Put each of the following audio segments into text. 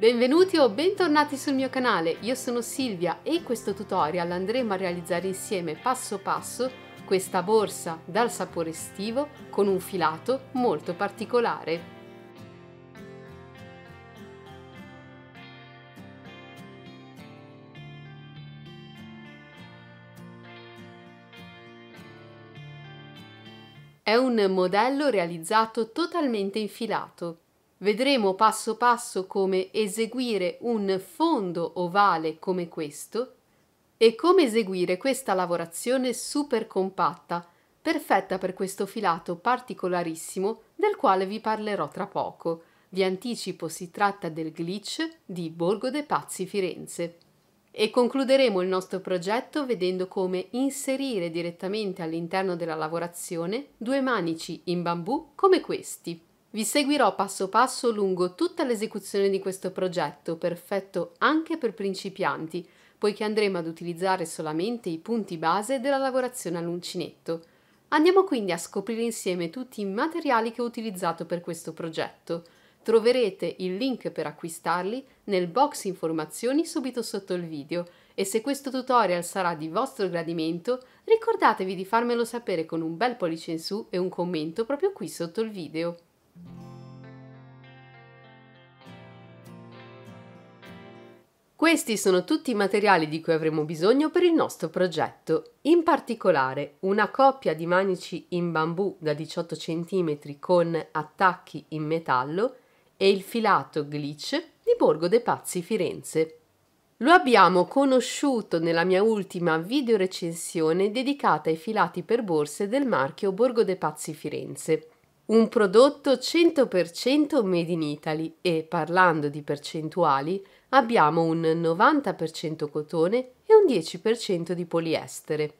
Benvenuti o bentornati sul mio canale, io sono Silvia e in questo tutorial andremo a realizzare insieme passo passo questa borsa dal sapore estivo con un filato molto particolare. È un modello realizzato totalmente in filato. Vedremo passo passo come eseguire un fondo ovale come questo e come eseguire questa lavorazione super compatta, perfetta per questo filato particolarissimo del quale vi parlerò tra poco. Vi anticipo si tratta del glitch di Borgo dei Pazzi Firenze. E concluderemo il nostro progetto vedendo come inserire direttamente all'interno della lavorazione due manici in bambù come questi. Vi seguirò passo passo lungo tutta l'esecuzione di questo progetto, perfetto anche per principianti, poiché andremo ad utilizzare solamente i punti base della lavorazione all'uncinetto. Andiamo quindi a scoprire insieme tutti i materiali che ho utilizzato per questo progetto. Troverete il link per acquistarli nel box informazioni subito sotto il video e se questo tutorial sarà di vostro gradimento ricordatevi di farmelo sapere con un bel pollice in su e un commento proprio qui sotto il video. Questi sono tutti i materiali di cui avremo bisogno per il nostro progetto, in particolare una coppia di manici in bambù da 18 cm con attacchi in metallo e il filato glitch di Borgo De Pazzi Firenze. Lo abbiamo conosciuto nella mia ultima videorecensione dedicata ai filati per borse del marchio Borgo De Pazzi Firenze. Un prodotto 100% made in Italy e, parlando di percentuali, abbiamo un 90% cotone e un 10% di poliestere.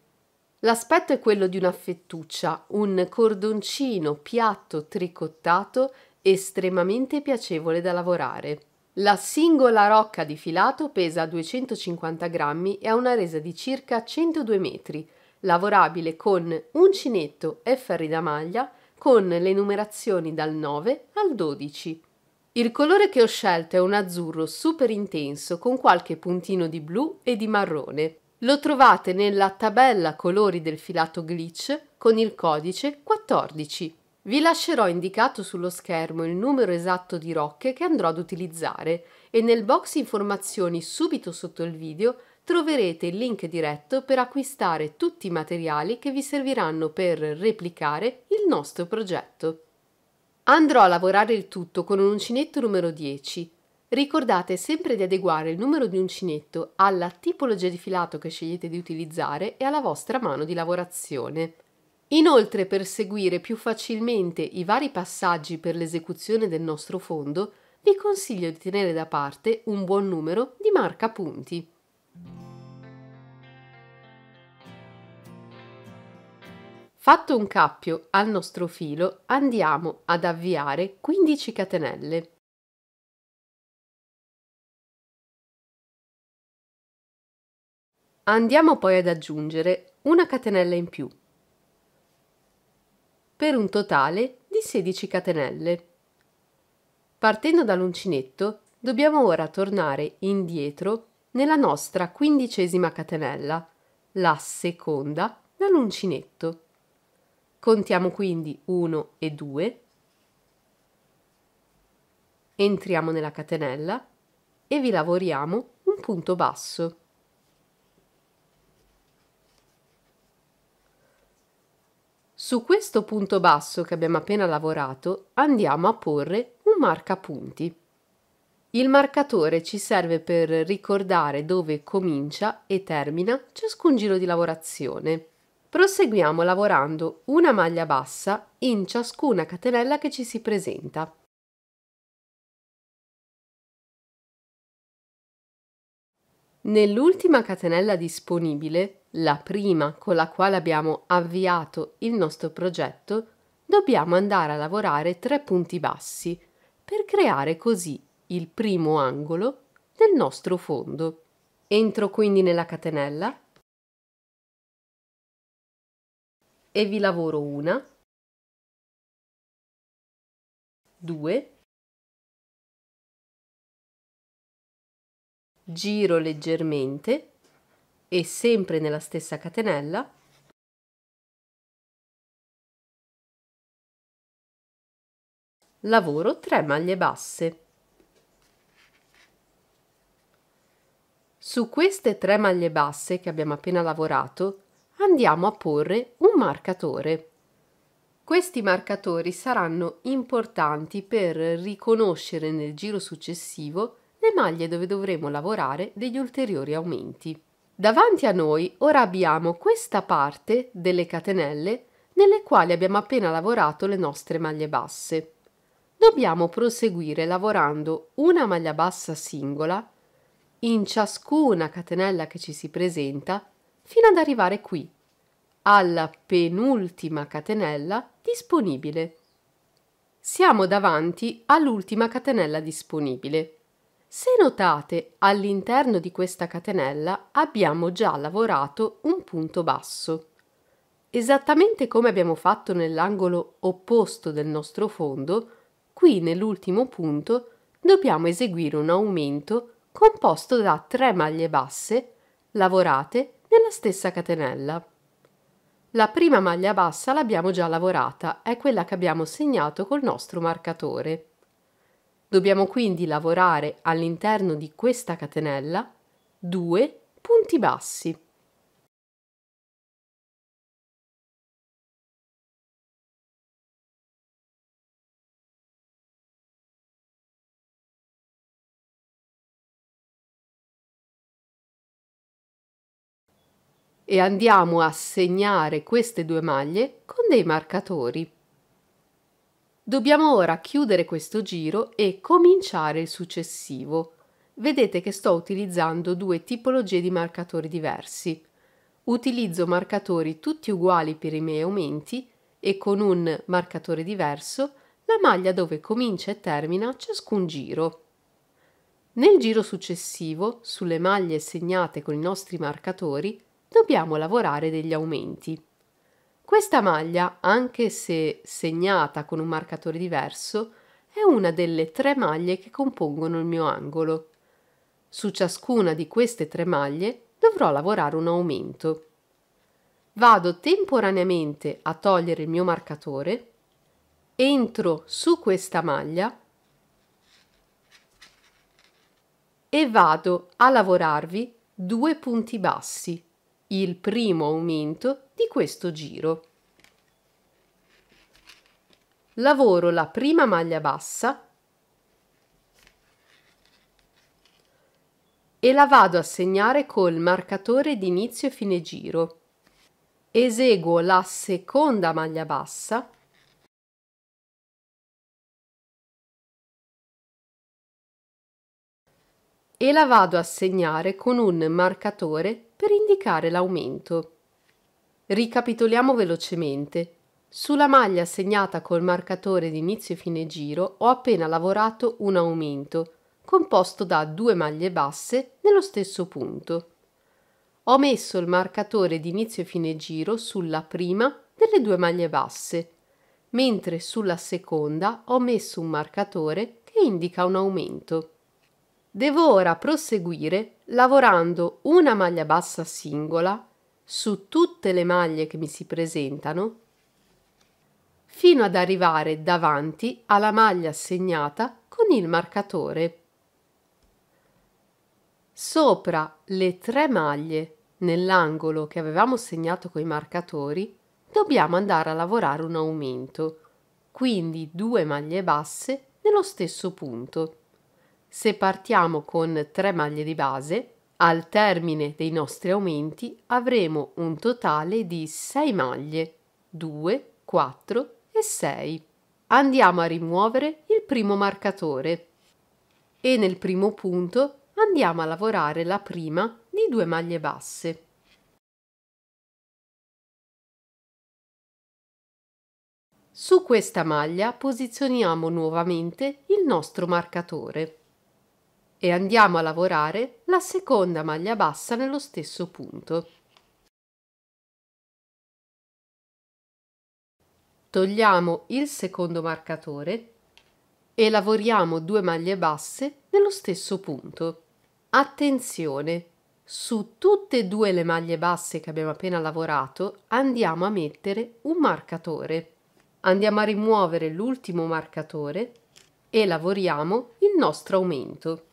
L'aspetto è quello di una fettuccia, un cordoncino piatto tricottato estremamente piacevole da lavorare. La singola rocca di filato pesa 250 grammi e ha una resa di circa 102 metri, lavorabile con uncinetto e ferri da maglia con le numerazioni dal 9 al 12. Il colore che ho scelto è un azzurro super intenso con qualche puntino di blu e di marrone. Lo trovate nella tabella colori del filato glitch con il codice 14. Vi lascerò indicato sullo schermo il numero esatto di rocche che andrò ad utilizzare e nel box informazioni subito sotto il video troverete il link diretto per acquistare tutti i materiali che vi serviranno per replicare il nostro progetto. Andrò a lavorare il tutto con un uncinetto numero 10. Ricordate sempre di adeguare il numero di uncinetto alla tipologia di filato che scegliete di utilizzare e alla vostra mano di lavorazione. Inoltre, per seguire più facilmente i vari passaggi per l'esecuzione del nostro fondo, vi consiglio di tenere da parte un buon numero di marca punti. Fatto un cappio al nostro filo, andiamo ad avviare 15 catenelle. Andiamo poi ad aggiungere una catenella in più, per un totale di 16 catenelle. Partendo dall'uncinetto, dobbiamo ora tornare indietro nella nostra quindicesima catenella, la seconda dall'uncinetto. Contiamo quindi 1 e 2, entriamo nella catenella e vi lavoriamo un punto basso. Su questo punto basso che abbiamo appena lavorato andiamo a porre un marcapunti. Il marcatore ci serve per ricordare dove comincia e termina ciascun giro di lavorazione. Proseguiamo lavorando una maglia bassa in ciascuna catenella che ci si presenta. Nell'ultima catenella disponibile, la prima con la quale abbiamo avviato il nostro progetto, dobbiamo andare a lavorare tre punti bassi per creare così il primo angolo del nostro fondo. Entro quindi nella catenella e vi lavoro una, due, giro leggermente e sempre nella stessa catenella lavoro 3 maglie basse. Su queste 3 maglie basse che abbiamo appena lavorato andiamo a porre un marcatore. Questi marcatori saranno importanti per riconoscere nel giro successivo le maglie dove dovremo lavorare degli ulteriori aumenti. Davanti a noi ora abbiamo questa parte delle catenelle nelle quali abbiamo appena lavorato le nostre maglie basse. Dobbiamo proseguire lavorando una maglia bassa singola in ciascuna catenella che ci si presenta fino ad arrivare qui, alla penultima catenella disponibile. Siamo davanti all'ultima catenella disponibile. Se notate, all'interno di questa catenella abbiamo già lavorato un punto basso. Esattamente come abbiamo fatto nell'angolo opposto del nostro fondo, qui nell'ultimo punto dobbiamo eseguire un aumento composto da tre maglie basse lavorate nella stessa catenella. La prima maglia bassa l'abbiamo già lavorata, è quella che abbiamo segnato col nostro marcatore. Dobbiamo quindi lavorare all'interno di questa catenella due punti bassi. e andiamo a segnare queste due maglie con dei marcatori. Dobbiamo ora chiudere questo giro e cominciare il successivo. Vedete che sto utilizzando due tipologie di marcatori diversi. Utilizzo marcatori tutti uguali per i miei aumenti e con un marcatore diverso la maglia dove comincia e termina ciascun giro. Nel giro successivo, sulle maglie segnate con i nostri marcatori, dobbiamo lavorare degli aumenti. Questa maglia, anche se segnata con un marcatore diverso, è una delle tre maglie che compongono il mio angolo. Su ciascuna di queste tre maglie dovrò lavorare un aumento. Vado temporaneamente a togliere il mio marcatore, entro su questa maglia e vado a lavorarvi due punti bassi il primo aumento di questo giro. Lavoro la prima maglia bassa e la vado a segnare col marcatore di inizio e fine giro. Eseguo la seconda maglia bassa e la vado a segnare con un marcatore per indicare l'aumento. Ricapitoliamo velocemente. Sulla maglia segnata col marcatore di inizio e fine giro ho appena lavorato un aumento, composto da due maglie basse nello stesso punto. Ho messo il marcatore di inizio e fine giro sulla prima delle due maglie basse, mentre sulla seconda ho messo un marcatore che indica un aumento. Devo ora proseguire lavorando una maglia bassa singola su tutte le maglie che mi si presentano fino ad arrivare davanti alla maglia segnata con il marcatore. Sopra le tre maglie nell'angolo che avevamo segnato con i marcatori dobbiamo andare a lavorare un aumento, quindi due maglie basse nello stesso punto. Se partiamo con 3 maglie di base, al termine dei nostri aumenti avremo un totale di 6 maglie, 2, 4 e 6. Andiamo a rimuovere il primo marcatore e nel primo punto andiamo a lavorare la prima di due maglie basse. Su questa maglia posizioniamo nuovamente il nostro marcatore e andiamo a lavorare la seconda maglia bassa nello stesso punto. Togliamo il secondo marcatore e lavoriamo due maglie basse nello stesso punto. Attenzione! Su tutte e due le maglie basse che abbiamo appena lavorato andiamo a mettere un marcatore. Andiamo a rimuovere l'ultimo marcatore e lavoriamo il nostro aumento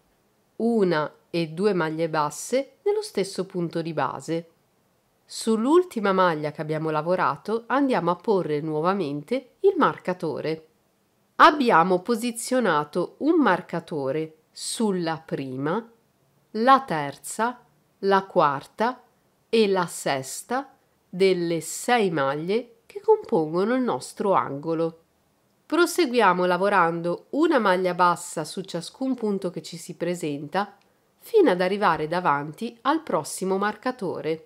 una e due maglie basse nello stesso punto di base. Sull'ultima maglia che abbiamo lavorato andiamo a porre nuovamente il marcatore. Abbiamo posizionato un marcatore sulla prima, la terza, la quarta e la sesta delle sei maglie che compongono il nostro angolo. Proseguiamo lavorando una maglia bassa su ciascun punto che ci si presenta fino ad arrivare davanti al prossimo marcatore.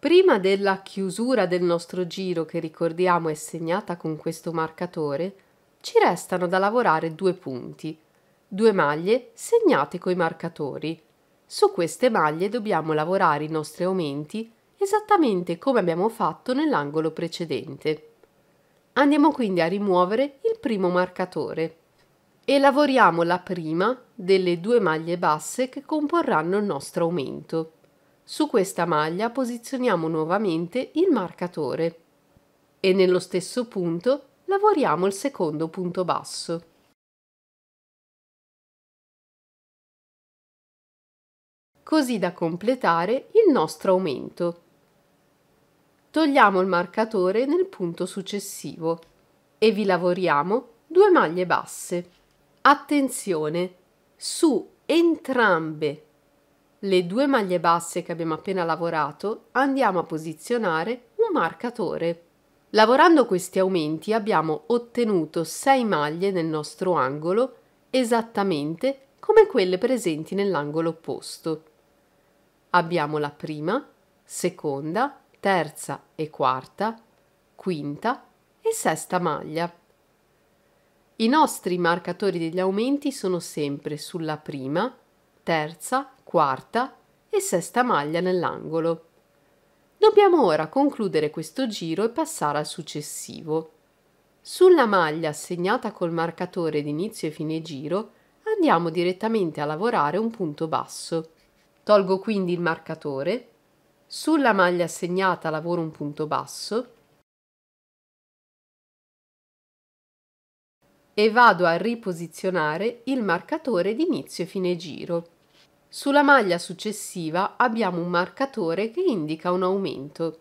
Prima della chiusura del nostro giro che ricordiamo è segnata con questo marcatore, ci restano da lavorare due punti, due maglie segnate coi marcatori. Su queste maglie dobbiamo lavorare i nostri aumenti esattamente come abbiamo fatto nell'angolo precedente. Andiamo quindi a rimuovere il primo marcatore e lavoriamo la prima delle due maglie basse che comporranno il nostro aumento. Su questa maglia posizioniamo nuovamente il marcatore e nello stesso punto lavoriamo il secondo punto basso. Così da completare il nostro aumento. Togliamo il marcatore nel punto successivo e vi lavoriamo due maglie basse. Attenzione! Su entrambe le due maglie basse che abbiamo appena lavorato andiamo a posizionare un marcatore. Lavorando questi aumenti abbiamo ottenuto 6 maglie nel nostro angolo esattamente come quelle presenti nell'angolo opposto. Abbiamo la prima, seconda, terza e quarta, quinta e sesta maglia. I nostri marcatori degli aumenti sono sempre sulla prima, terza, quarta e sesta maglia nell'angolo. Dobbiamo ora concludere questo giro e passare al successivo. Sulla maglia segnata col marcatore d'inizio e fine giro andiamo direttamente a lavorare un punto basso. Tolgo quindi il marcatore sulla maglia segnata lavoro un punto basso e vado a riposizionare il marcatore di inizio e fine giro. Sulla maglia successiva abbiamo un marcatore che indica un aumento.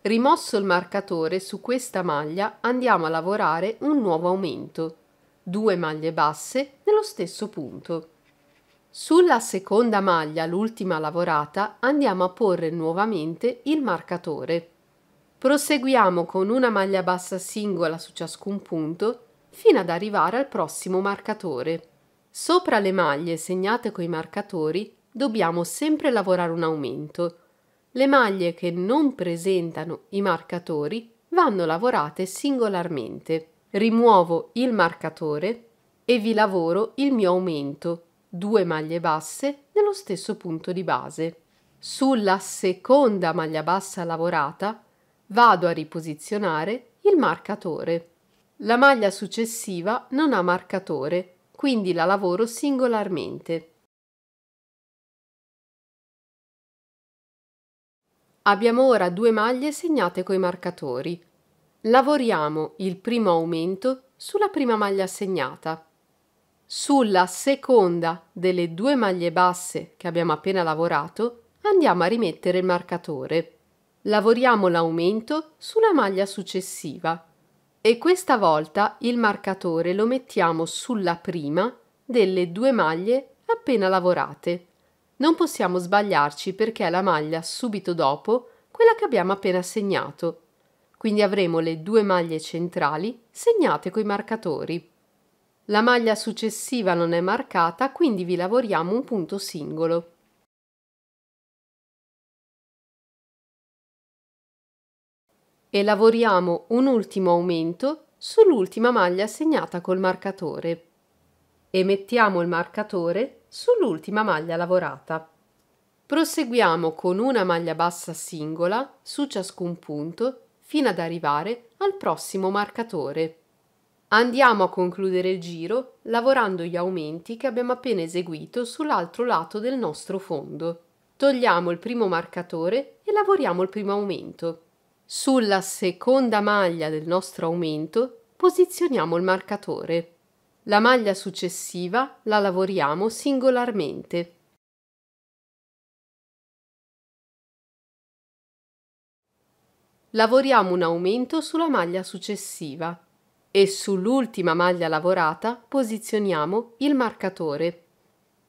Rimosso il marcatore su questa maglia andiamo a lavorare un nuovo aumento, due maglie basse nello stesso punto. Sulla seconda maglia, l'ultima lavorata, andiamo a porre nuovamente il marcatore. Proseguiamo con una maglia bassa singola su ciascun punto fino ad arrivare al prossimo marcatore. Sopra le maglie segnate coi marcatori dobbiamo sempre lavorare un aumento. Le maglie che non presentano i marcatori vanno lavorate singolarmente. Rimuovo il marcatore e vi lavoro il mio aumento 2 maglie basse nello stesso punto di base. Sulla seconda maglia bassa lavorata vado a riposizionare il marcatore. La maglia successiva non ha marcatore, quindi la lavoro singolarmente. Abbiamo ora due maglie segnate coi marcatori. Lavoriamo il primo aumento sulla prima maglia segnata. Sulla seconda delle due maglie basse che abbiamo appena lavorato andiamo a rimettere il marcatore. Lavoriamo l'aumento sulla maglia successiva e questa volta il marcatore lo mettiamo sulla prima delle due maglie appena lavorate. Non possiamo sbagliarci perché è la maglia subito dopo quella che abbiamo appena segnato. Quindi avremo le due maglie centrali segnate coi marcatori. La maglia successiva non è marcata, quindi vi lavoriamo un punto singolo. E lavoriamo un ultimo aumento sull'ultima maglia segnata col marcatore. E mettiamo il marcatore sull'ultima maglia lavorata. Proseguiamo con una maglia bassa singola su ciascun punto fino ad arrivare al prossimo marcatore. Andiamo a concludere il giro lavorando gli aumenti che abbiamo appena eseguito sull'altro lato del nostro fondo. Togliamo il primo marcatore e lavoriamo il primo aumento. Sulla seconda maglia del nostro aumento posizioniamo il marcatore. La maglia successiva la lavoriamo singolarmente. Lavoriamo un aumento sulla maglia successiva e sull'ultima maglia lavorata posizioniamo il marcatore.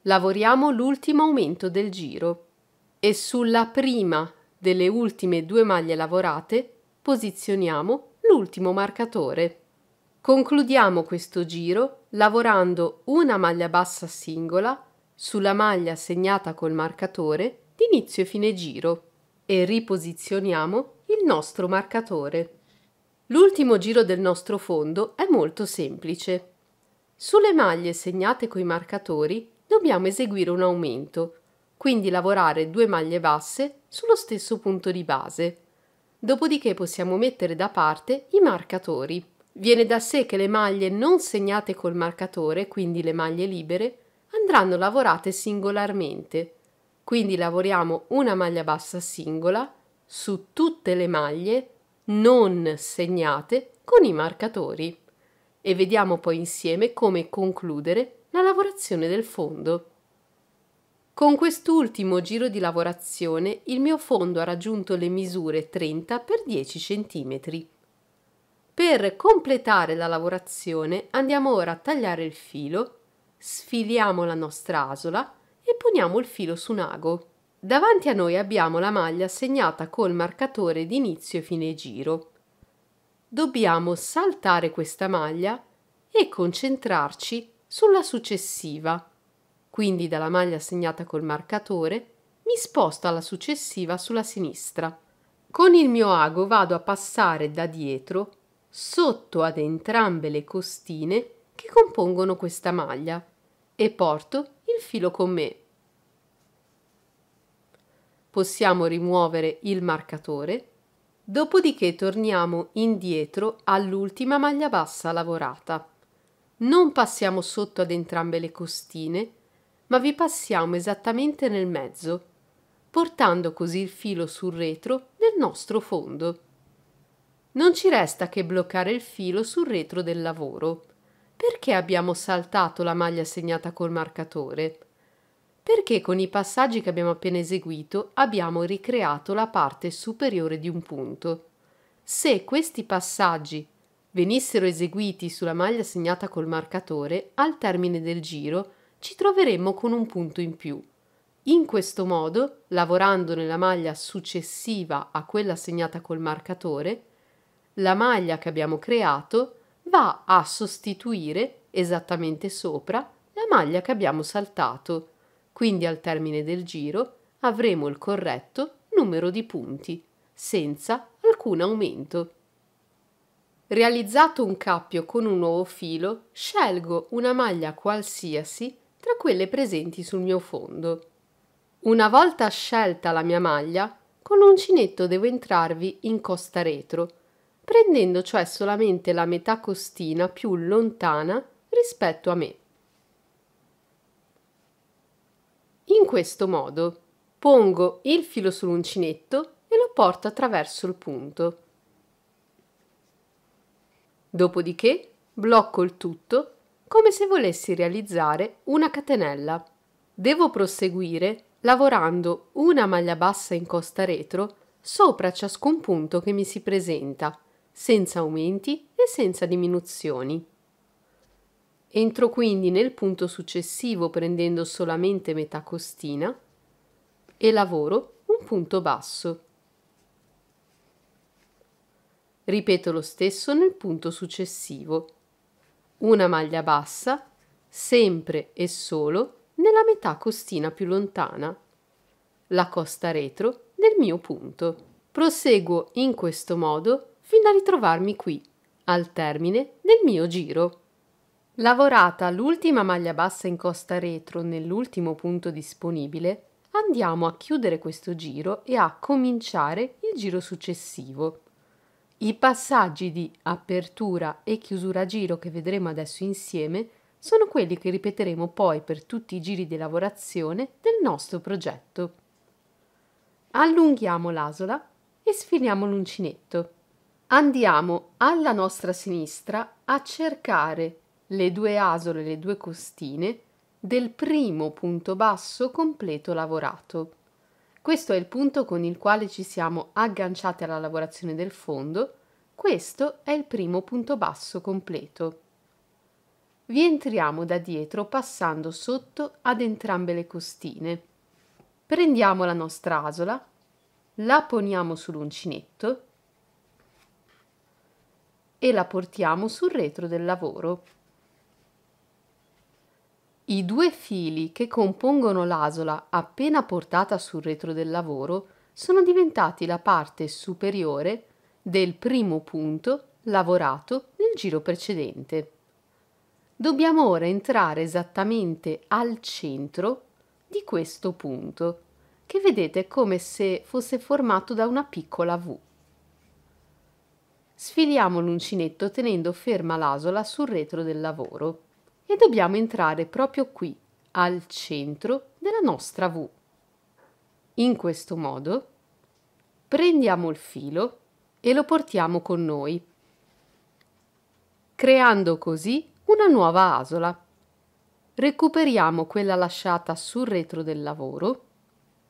Lavoriamo l'ultimo aumento del giro e sulla prima delle ultime due maglie lavorate posizioniamo l'ultimo marcatore. Concludiamo questo giro lavorando una maglia bassa singola sulla maglia segnata col marcatore di inizio e fine giro e riposizioniamo il nostro marcatore. L'ultimo giro del nostro fondo è molto semplice. Sulle maglie segnate coi marcatori dobbiamo eseguire un aumento, quindi lavorare due maglie basse sullo stesso punto di base. Dopodiché possiamo mettere da parte i marcatori. Viene da sé che le maglie non segnate col marcatore, quindi le maglie libere, andranno lavorate singolarmente. Quindi lavoriamo una maglia bassa singola su tutte le maglie non segnate con i marcatori e vediamo poi insieme come concludere la lavorazione del fondo. Con quest'ultimo giro di lavorazione il mio fondo ha raggiunto le misure 30 x 10 cm. Per completare la lavorazione andiamo ora a tagliare il filo, sfiliamo la nostra asola e poniamo il filo su un ago. Davanti a noi abbiamo la maglia segnata col marcatore di inizio e fine giro. Dobbiamo saltare questa maglia e concentrarci sulla successiva. Quindi dalla maglia segnata col marcatore mi sposto alla successiva sulla sinistra. Con il mio ago vado a passare da dietro sotto ad entrambe le costine che compongono questa maglia e porto il filo con me possiamo rimuovere il marcatore, dopodiché torniamo indietro all'ultima maglia bassa lavorata. Non passiamo sotto ad entrambe le costine, ma vi passiamo esattamente nel mezzo, portando così il filo sul retro del nostro fondo. Non ci resta che bloccare il filo sul retro del lavoro. Perché abbiamo saltato la maglia segnata col marcatore? perché con i passaggi che abbiamo appena eseguito abbiamo ricreato la parte superiore di un punto. Se questi passaggi venissero eseguiti sulla maglia segnata col marcatore, al termine del giro ci troveremmo con un punto in più. In questo modo, lavorando nella maglia successiva a quella segnata col marcatore, la maglia che abbiamo creato va a sostituire esattamente sopra la maglia che abbiamo saltato quindi al termine del giro avremo il corretto numero di punti, senza alcun aumento. Realizzato un cappio con un nuovo filo, scelgo una maglia qualsiasi tra quelle presenti sul mio fondo. Una volta scelta la mia maglia, con l'uncinetto devo entrarvi in costa retro, prendendo cioè solamente la metà costina più lontana rispetto a me. In questo modo pongo il filo sull'uncinetto e lo porto attraverso il punto. Dopodiché blocco il tutto come se volessi realizzare una catenella. Devo proseguire lavorando una maglia bassa in costa retro sopra ciascun punto che mi si presenta, senza aumenti e senza diminuzioni. Entro quindi nel punto successivo prendendo solamente metà costina e lavoro un punto basso. Ripeto lo stesso nel punto successivo. Una maglia bassa sempre e solo nella metà costina più lontana, la costa retro del mio punto. Proseguo in questo modo fino a ritrovarmi qui, al termine del mio giro. Lavorata l'ultima maglia bassa in costa retro nell'ultimo punto disponibile, andiamo a chiudere questo giro e a cominciare il giro successivo. I passaggi di apertura e chiusura giro che vedremo adesso insieme sono quelli che ripeteremo poi per tutti i giri di lavorazione del nostro progetto. Allunghiamo l'asola e sfiliamo l'uncinetto. Andiamo alla nostra sinistra a cercare le due asole e le due costine del primo punto basso completo lavorato. Questo è il punto con il quale ci siamo agganciati alla lavorazione del fondo, questo è il primo punto basso completo. Vi entriamo da dietro passando sotto ad entrambe le costine. Prendiamo la nostra asola, la poniamo sull'uncinetto e la portiamo sul retro del lavoro. I due fili che compongono l'asola appena portata sul retro del lavoro sono diventati la parte superiore del primo punto lavorato nel giro precedente. Dobbiamo ora entrare esattamente al centro di questo punto, che vedete come se fosse formato da una piccola V. Sfiliamo l'uncinetto tenendo ferma l'asola sul retro del lavoro e dobbiamo entrare proprio qui, al centro della nostra V. In questo modo prendiamo il filo e lo portiamo con noi, creando così una nuova asola. Recuperiamo quella lasciata sul retro del lavoro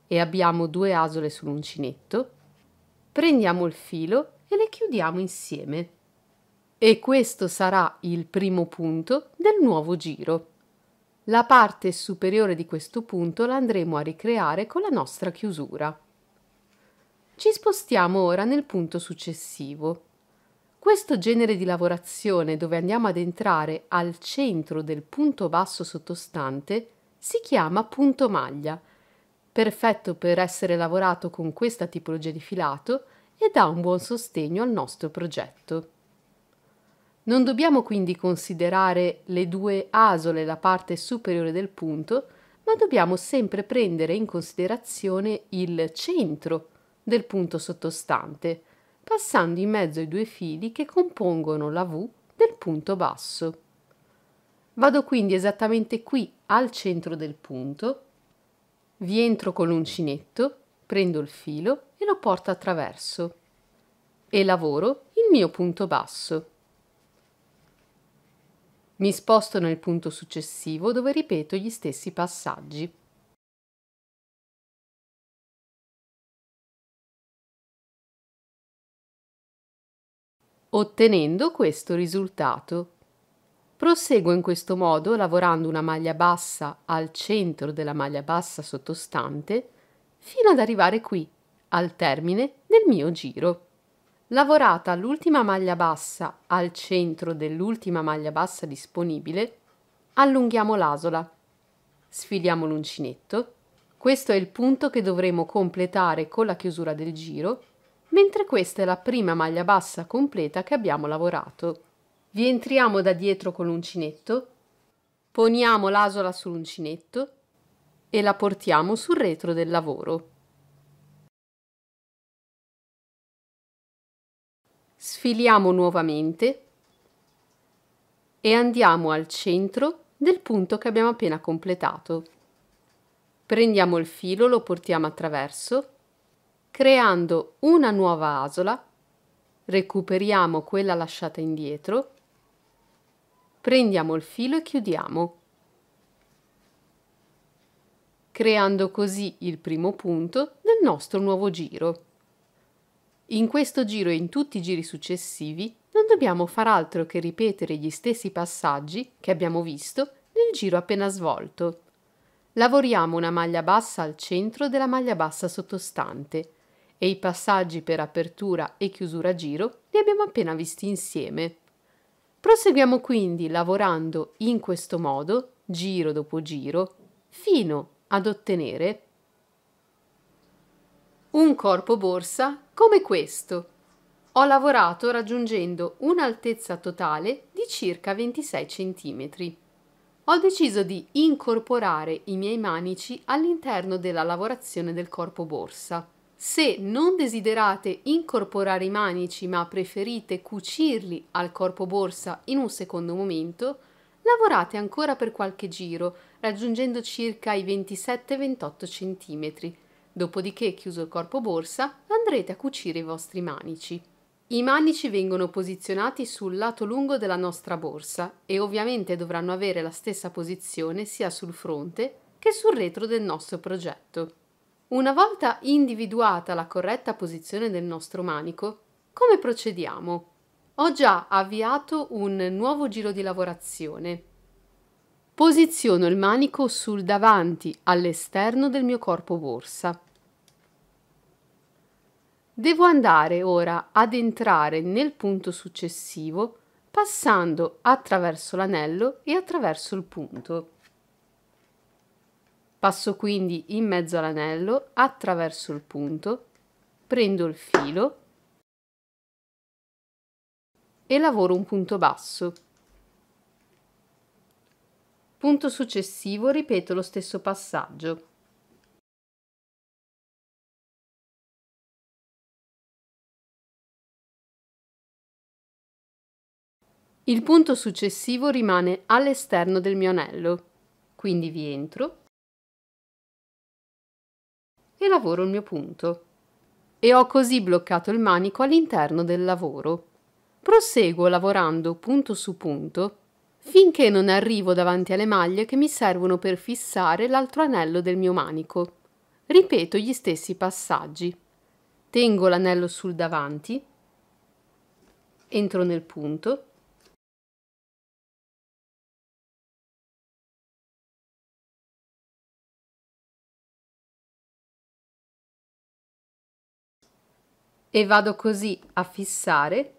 e abbiamo due asole sull'uncinetto. Prendiamo il filo e le chiudiamo insieme. E questo sarà il primo punto del nuovo giro. La parte superiore di questo punto la andremo a ricreare con la nostra chiusura. Ci spostiamo ora nel punto successivo. Questo genere di lavorazione dove andiamo ad entrare al centro del punto basso sottostante si chiama punto maglia, perfetto per essere lavorato con questa tipologia di filato e dà un buon sostegno al nostro progetto. Non dobbiamo quindi considerare le due asole la parte superiore del punto, ma dobbiamo sempre prendere in considerazione il centro del punto sottostante, passando in mezzo ai due fili che compongono la V del punto basso. Vado quindi esattamente qui al centro del punto, vi entro con l'uncinetto, prendo il filo e lo porto attraverso e lavoro il mio punto basso. Mi sposto nel punto successivo dove ripeto gli stessi passaggi. ottenendo questo risultato. Proseguo in questo modo lavorando una maglia bassa al centro della maglia bassa sottostante fino ad arrivare qui, al termine del mio giro lavorata l'ultima maglia bassa al centro dell'ultima maglia bassa disponibile, allunghiamo l'asola, sfiliamo l'uncinetto, questo è il punto che dovremo completare con la chiusura del giro, mentre questa è la prima maglia bassa completa che abbiamo lavorato. Vi entriamo da dietro con l'uncinetto, poniamo l'asola sull'uncinetto e la portiamo sul retro del lavoro. sfiliamo nuovamente e andiamo al centro del punto che abbiamo appena completato. Prendiamo il filo, lo portiamo attraverso, creando una nuova asola, recuperiamo quella lasciata indietro, prendiamo il filo e chiudiamo, creando così il primo punto del nostro nuovo giro. In questo giro e in tutti i giri successivi non dobbiamo far altro che ripetere gli stessi passaggi che abbiamo visto nel giro appena svolto. Lavoriamo una maglia bassa al centro della maglia bassa sottostante e i passaggi per apertura e chiusura giro li abbiamo appena visti insieme. Proseguiamo quindi lavorando in questo modo, giro dopo giro, fino ad ottenere un corpo borsa come questo. Ho lavorato raggiungendo un'altezza totale di circa 26 cm. Ho deciso di incorporare i miei manici all'interno della lavorazione del corpo borsa. Se non desiderate incorporare i manici ma preferite cucirli al corpo borsa in un secondo momento, lavorate ancora per qualche giro, raggiungendo circa i 27-28 cm, Dopodiché, chiuso il corpo borsa, andrete a cucire i vostri manici. I manici vengono posizionati sul lato lungo della nostra borsa e ovviamente dovranno avere la stessa posizione sia sul fronte che sul retro del nostro progetto. Una volta individuata la corretta posizione del nostro manico, come procediamo? Ho già avviato un nuovo giro di lavorazione. Posiziono il manico sul davanti all'esterno del mio corpo borsa. Devo andare ora ad entrare nel punto successivo passando attraverso l'anello e attraverso il punto. Passo quindi in mezzo all'anello, attraverso il punto, prendo il filo e lavoro un punto basso. Punto successivo ripeto lo stesso passaggio. Il punto successivo rimane all'esterno del mio anello, quindi vi entro e lavoro il mio punto. E ho così bloccato il manico all'interno del lavoro. Proseguo lavorando punto su punto finché non arrivo davanti alle maglie che mi servono per fissare l'altro anello del mio manico. Ripeto gli stessi passaggi. Tengo l'anello sul davanti, entro nel punto, e vado così a fissare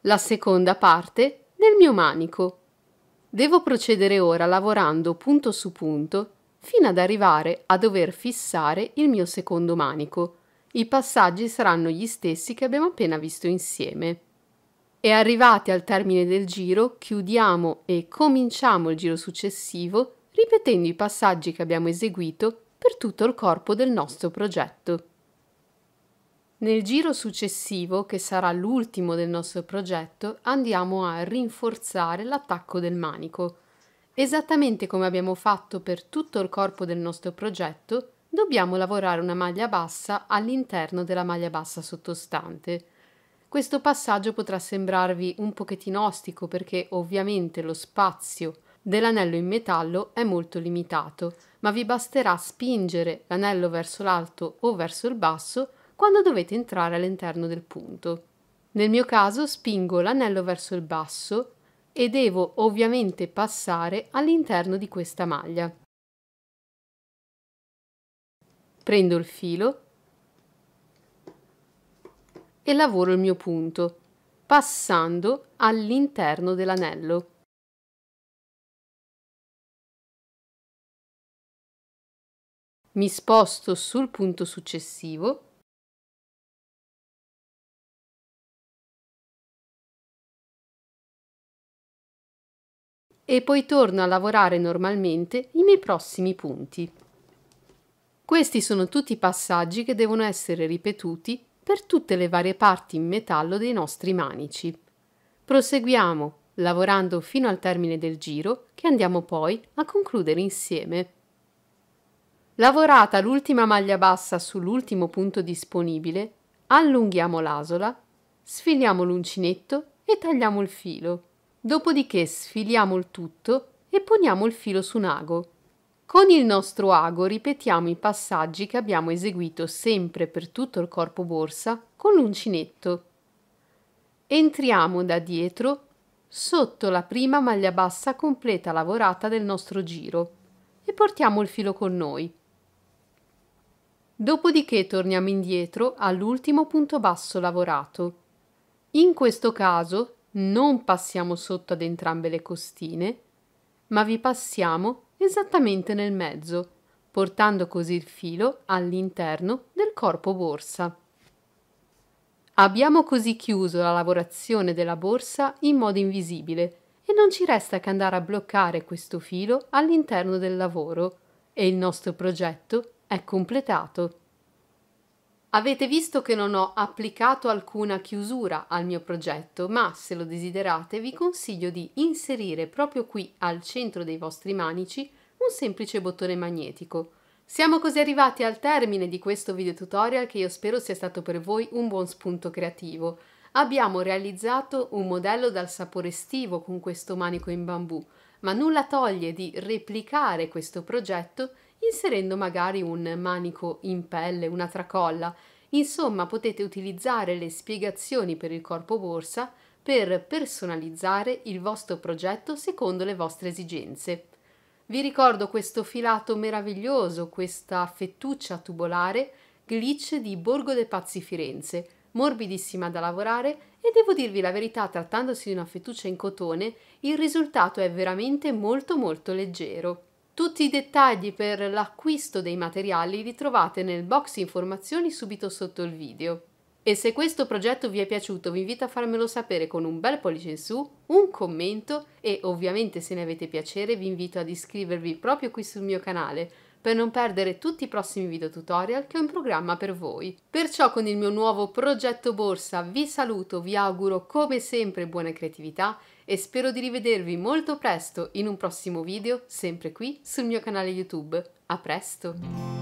la seconda parte del mio manico. Devo procedere ora lavorando punto su punto fino ad arrivare a dover fissare il mio secondo manico. I passaggi saranno gli stessi che abbiamo appena visto insieme. E arrivati al termine del giro, chiudiamo e cominciamo il giro successivo ripetendo i passaggi che abbiamo eseguito per tutto il corpo del nostro progetto. Nel giro successivo, che sarà l'ultimo del nostro progetto, andiamo a rinforzare l'attacco del manico. Esattamente come abbiamo fatto per tutto il corpo del nostro progetto, dobbiamo lavorare una maglia bassa all'interno della maglia bassa sottostante. Questo passaggio potrà sembrarvi un pochettino ostico perché ovviamente lo spazio dell'anello in metallo è molto limitato, ma vi basterà spingere l'anello verso l'alto o verso il basso quando dovete entrare all'interno del punto. Nel mio caso spingo l'anello verso il basso e devo ovviamente passare all'interno di questa maglia. Prendo il filo e lavoro il mio punto, passando all'interno dell'anello. mi sposto sul punto successivo e poi torno a lavorare normalmente i miei prossimi punti. Questi sono tutti i passaggi che devono essere ripetuti per tutte le varie parti in metallo dei nostri manici. Proseguiamo lavorando fino al termine del giro che andiamo poi a concludere insieme. Lavorata l'ultima maglia bassa sull'ultimo punto disponibile, allunghiamo l'asola, sfiliamo l'uncinetto e tagliamo il filo. Dopodiché sfiliamo il tutto e poniamo il filo su un ago. Con il nostro ago ripetiamo i passaggi che abbiamo eseguito sempre per tutto il corpo borsa con l'uncinetto. Entriamo da dietro sotto la prima maglia bassa completa lavorata del nostro giro e portiamo il filo con noi. Dopodiché torniamo indietro all'ultimo punto basso lavorato. In questo caso non passiamo sotto ad entrambe le costine, ma vi passiamo esattamente nel mezzo, portando così il filo all'interno del corpo borsa. Abbiamo così chiuso la lavorazione della borsa in modo invisibile e non ci resta che andare a bloccare questo filo all'interno del lavoro e il nostro progetto è completato. Avete visto che non ho applicato alcuna chiusura al mio progetto, ma se lo desiderate vi consiglio di inserire proprio qui al centro dei vostri manici un semplice bottone magnetico. Siamo così arrivati al termine di questo video tutorial che io spero sia stato per voi un buon spunto creativo. Abbiamo realizzato un modello dal sapore estivo con questo manico in bambù, ma nulla toglie di replicare questo progetto inserendo magari un manico in pelle, una tracolla. Insomma, potete utilizzare le spiegazioni per il corpo borsa per personalizzare il vostro progetto secondo le vostre esigenze. Vi ricordo questo filato meraviglioso, questa fettuccia tubolare glitch di Borgo dei Pazzi Firenze, morbidissima da lavorare e devo dirvi la verità, trattandosi di una fettuccia in cotone, il risultato è veramente molto molto leggero. Tutti i dettagli per l'acquisto dei materiali li trovate nel box informazioni subito sotto il video. E se questo progetto vi è piaciuto vi invito a farmelo sapere con un bel pollice in su, un commento e ovviamente se ne avete piacere vi invito ad iscrivervi proprio qui sul mio canale per non perdere tutti i prossimi video tutorial che ho in programma per voi. Perciò con il mio nuovo progetto borsa vi saluto, vi auguro come sempre buona creatività e spero di rivedervi molto presto in un prossimo video, sempre qui sul mio canale YouTube. A presto!